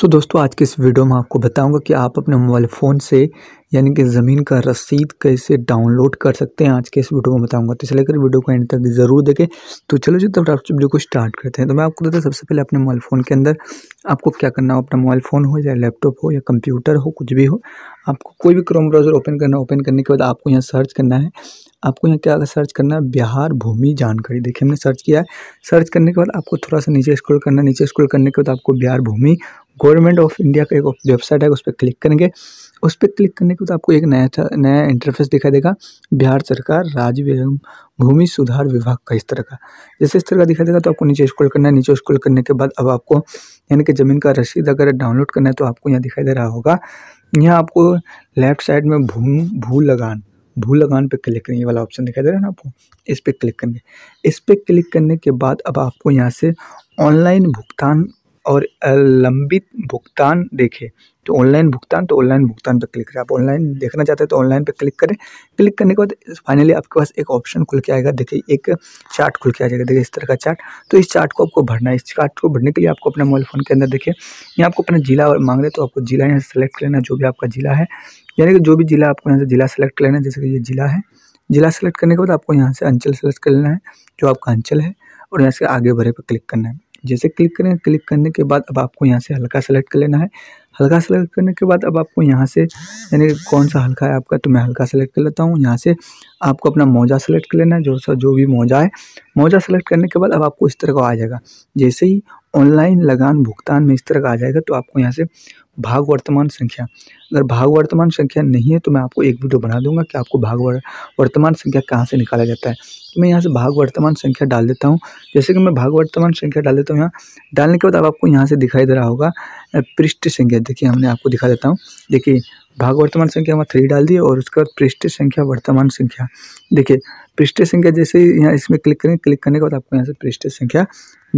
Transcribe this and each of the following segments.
सो so, दोस्तों आज के इस वीडियो में आपको बताऊंगा कि आप अपने मोबाइल फ़ोन से यानी कि ज़मीन का रसीद कैसे डाउनलोड कर सकते हैं आज के इस वीडियो में बताऊंगा तो इसलिए अगर वीडियो को एंड तक ज़रूर देखें तो चलो जी तब आप वीडियो को स्टार्ट करते हैं तो मैं आपको बताता सबसे पहले अपने मोबाइल फ़ोन के अंदर आपको क्या करना हो अपना मोबाइल फ़ोन हो या लैपटॉप हो या कंप्यूटर हो कुछ भी हो आपको कोई भी क्रोम ब्राउज़र ओपन करना ओपन करने के बाद आपको यहाँ सर्च करना है आपको यहाँ क्या सर्च करना है बिहार भूमि जानकारी देखिए हमने सर्च किया है सर्च करने के बाद आपको थोड़ा सा नीचे स्क्रॉल करना नीचे स्क्रॉल करने के बाद आपको Bihar Bhumi government of India का एक वेबसाइट है उस पर क्लिक करेंगे उस पर क्लिक करने के बाद आपको एक नया नया इंटरफेस दिखाई देगा बिहार सरकार राज्य एवं भूमि सुधार विभाग का इस तरह का जैसे इस तरह का दिखाई देगा तो आपको नीचे स्क्रॉल करना है नीचे स्क्रॉल करने के बाद अब आपको यानी कि ज़मीन का रसीद अगर डाउनलोड करना है तो आपको यहाँ दिखाई दे रहा होगा यहाँ आपको लेफ्ट साइड में भू भू लगान भू लगान पर क्लिक करेंगे वाला ऑप्शन दिखाई दे रहा है ना आपको इस पर क्लिक करेंगे इस पर क्लिक करने के बाद अब आपको यहाँ से ऑनलाइन भुगतान और लंबित भुगतान देखें तो ऑनलाइन भुगतान तो ऑनलाइन भुगतान पर क्लिक करें आप ऑनलाइन देखना चाहते हैं तो ऑनलाइन पर क्लिक करें क्लिक करने के बाद फाइनली आपके पास एक ऑप्शन खुल के आएगा देखिए एक चार्ट खुल के आ जाएगा देखिए इस तरह का चार्ट तो इस चार्ट को आपको भरना है इस चार्ट को भरने के लिए आपको अपने मोबाइल फ़ोन के अंदर देखिए यहाँ आपको अपना जिला मांग रहे तो आपको जिला यहाँ सेलेक्ट कर लेना जो भी आपका जिला है यानी कि जो भी जिला आपको यहाँ से जिला सेलेक्ट कर लेना है जैसे कि ये जिला है जिला सेलेक्ट करने के बाद आपको यहाँ से अंचल सेलेक्ट कर लेना है जो आपका अंचल है और यहाँ से आगे भरे पर क्लिक करना है जैसे क्लिक करें क्लिक करने के बाद अब आपको यहाँ से हल्का सेलेक्ट कर लेना है हल्का सेलेक्ट करने के बाद अब आपको यहाँ से यानी कौन सा हल्का है आपका तो मैं हल्का सेलेक्ट कर लेता हूँ यहाँ से आपको अपना मोजा सेलेक्ट कर लेना है जो सा जो भी मौजा है मोजा सेलेक्ट करने के बाद अब आपको इस तरह का आ जाएगा जैसे ही ऑनलाइन लगान भुगतान में इस तरह का आ जाएगा तो आपको यहाँ से भाग वर्तमान संख्या अगर भाग वर्तमान संख्या नहीं है तो मैं आपको एक वीडियो बना दूंगा कि आपको भाग वर्तमान संख्या कहाँ से निकाला जाता है तो मैं यहाँ से भाग वर्तमान संख्या डाल देता हूँ जैसे कि मैं भाग वर्तमान संख्या डाल देता हूँ यहाँ डालने के बाद अब आपको यहाँ से दिखाई दे रहा होगा पृष्ठ संख्या देखिए हमने आपको दिखा देता हूँ देखिए भाग वर्तमान संख्या में थ्री डाल दिए और उसके बाद पृष्ठ संख्या वर्तमान संख्या देखिए पृष्ठ संख्या जैसे ही यहाँ इसमें क्लिक करें क्लिक करने के बाद आपको यहाँ से पृष्ठ संख्या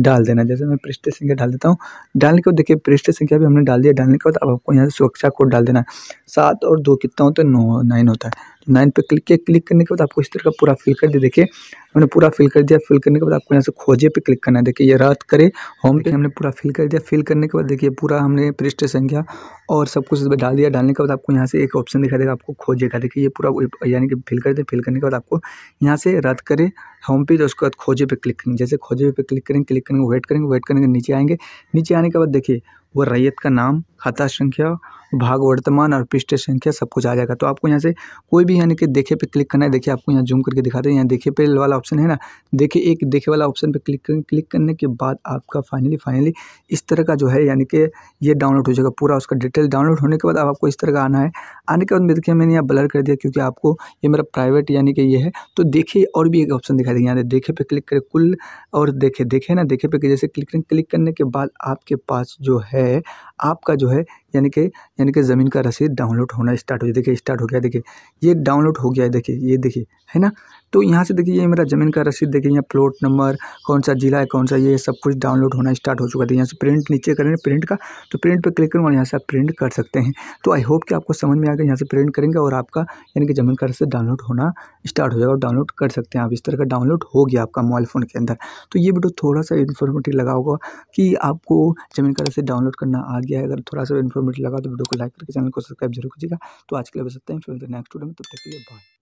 डाल देना जैसे मैं पृष्ठ संख्या डाल देता हूँ डालने के बाद देखिए पृष्ठ संख्या भी हमने डाल दिया डालने के बाद अब आपको यहाँ से सुरक्षा कोड डाल देना है सात और दो कितना होता है नौ नाइन होता है नाइन पर क्लिक किया क्लिक करने के बाद आपको इस तरह का पूरा फिल कर दिया देखिए हमने पूरा फिल कर दिया फिल करने के बाद आपको यहाँ से खोजे पे क्लिक करना है देखिए ये रात करे होम पे हमने पूरा फिल कर दिया फिल करने के बाद देखिए पूरा हमने पृष्ठ संख्या और सब कुछ डाल दिया डालने के बाद आपको यहाँ से एक ऑप्शन दिखा देगा आपको खोजेगा देखिए ये पूरा यानी कि फिल कर दे फिल करने के बाद आपको यहाँ से रद्द करे होम पेज उसके बाद खोजे पे क्लिक करेंगे जैसे खोजे पे क्लिक करेंगे क्लिक करेंगे वेट करेंगे वेट करेंगे नीचे आएंगे नीचे आने के बाद देखिए वो रैयत का नाम खाता संख्या भाग वर्तमान और पृष्ठ संख्या सब कुछ आ जाएगा तो आपको यहाँ से कोई भी यानी कि देखे पे क्लिक करना है देखिए आपको यहाँ जूम करके दिखा रहे हैं यहाँ देखे पे वाला ऑप्शन है ना देखिए एक देखे वाला ऑप्शन पे क्लिक करें क्लिक करने के बाद आपका फाइनली फाइनली इस तरह का जो है यानी कि ये डाउनलोड हो जाएगा पूरा उसका डिटेल डाउनलोड होने के बाद अब आपको इस तरह का आना है आने के बाद में देखिए मैंने यहाँ ब्लर कर दिया क्योंकि आपको ये मेरा प्राइवेट यानी कि ये है तो देखिए और भी एक ऑप्शन दिखाई देगा यानी देखे पे क्लिक करें कुल और देखे देखे ना देखे पे जैसे क्लिक करें क्लिक करने के बाद आपके पास जो है आपका जो है यानी कि यानी कि ज़मीन का रसीद डाउनलोड होना स्टार्ट हो गया देखिए स्टार्ट हो गया देखिए ये डाउनलोड हो गया है देखिए ये देखिए है ना तो यहाँ से देखिए ये मेरा ज़मीन का रसीद देखिए यहाँ प्लॉट नंबर कौन सा जिला है कौन सा ये सब कुछ डाउनलोड होना स्टार्ट हो चुका था यहाँ से प्रिंट नीचे करेंगे प्रिंट का तो प्रिंट पर क्लिक करेंगे और यहाँ से आप प्रिंट कर सकते हैं तो आई होप कि आपको समझ में आएगा यहाँ से प्रिंट करेंगे और आपका यानी कि ज़मीन का रसीद डाउनलोड होना स्टार्ट हो जाएगा और डाउनलोड कर सकते हैं आप इस तरह का डाउनलोड हो गया आपका मोबाइल फ़ोन के अंदर तो ये वीडियो थोड़ा सा इन्फॉर्मेटिव लगा होगा कि आपको ज़मीन का रसीद डाउनलोड करना आ गया है अगर थोड़ा सा इन्फॉर्मेटिव लगा तो वीडियो को लाइक करके चैनल को सब्सक्राइब जरूर कीजिएगा तो आज के लिए बस इतना ही फिर नेक्स्ट वीडियो में तब तक के लिए बाय